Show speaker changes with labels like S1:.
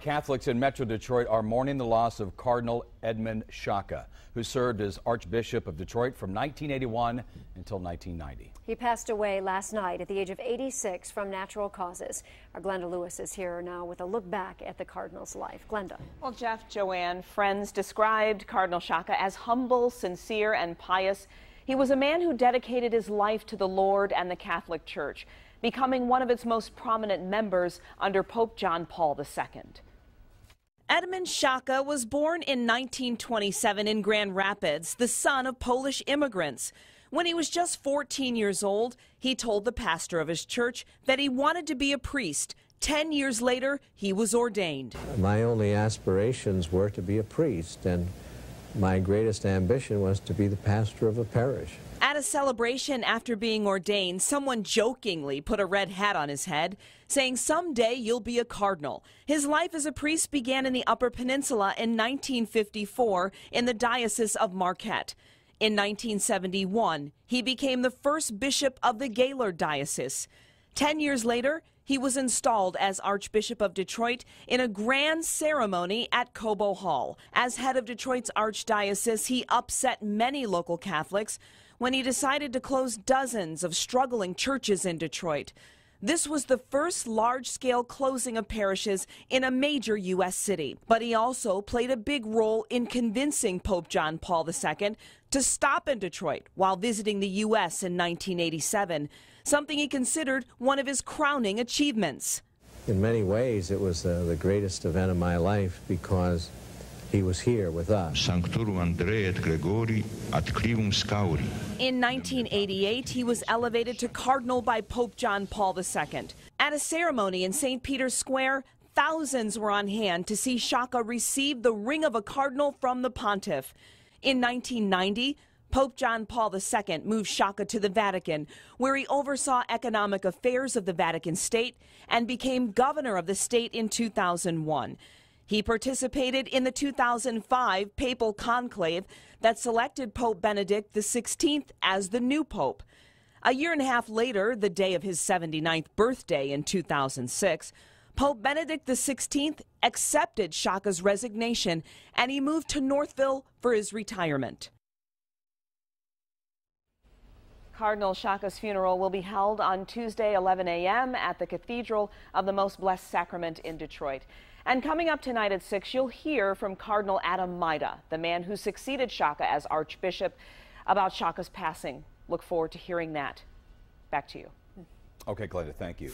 S1: Catholics in Metro Detroit are mourning the loss of Cardinal Edmund Shaka, who served as Archbishop of Detroit from 1981 until 1990.
S2: He passed away last night at the age of 86 from natural causes. Our Glenda Lewis is here now with a look back at the
S1: Cardinal's life. Glenda. Well, Jeff, Joanne, friends described Cardinal Shaka as humble, sincere, and pious. He was a man who dedicated his life to the Lord and the Catholic Church becoming one of its most prominent members under Pope John Paul II. Edmund Shaka was born in 1927 in Grand Rapids, the son of Polish immigrants. When he was just 14 years old, he told the pastor of his church that he wanted to be a priest. Ten years later, he was ordained.
S2: My only aspirations were to be a priest, and my greatest ambition was to be the pastor of a parish
S1: celebration after being ordained, someone jokingly put a red hat on his head, saying, Someday you'll be a cardinal. His life as a priest began in the Upper Peninsula in 1954 in the Diocese of Marquette. In 1971, he became the first bishop of the Gaylord Diocese. Ten years later, he was installed as Archbishop of Detroit in a grand ceremony at Cobo Hall. As head of Detroit's archdiocese, he upset many local Catholics when he decided to close dozens of struggling churches in Detroit. This was the first large scale closing of parishes in a major U.S. city. But he also played a big role in convincing Pope John Paul II to stop in Detroit while visiting the U.S. in 1987, something he considered one of his crowning achievements.
S2: In many ways, it was uh, the greatest event of my life because he was here with us. Sanctorum Andrei et Gregori Clivum Scauri.
S1: In 1988, he was elevated to cardinal by Pope John Paul II. At a ceremony in St. Peter's Square, thousands were on hand to see Shaka receive the ring of a cardinal from the pontiff. In 1990, Pope John Paul II moved Shaka to the Vatican, where he oversaw economic affairs of the Vatican State and became governor of the state in 2001. He participated in the 2005 papal conclave that selected Pope Benedict XVI as the new pope. A year and a half later, the day of his 79th birthday in 2006, Pope Benedict XVI accepted Shaka's resignation and he moved to Northville for his retirement. Cardinal Shaka's funeral will be held on Tuesday, 11 a.m. at the Cathedral of the Most Blessed Sacrament in Detroit. And coming up tonight at 6, you'll hear from Cardinal Adam Maida, the man who succeeded Shaka as Archbishop, about Shaka's passing. Look forward to hearing that. Back to you.
S2: Okay, Glenda, thank you.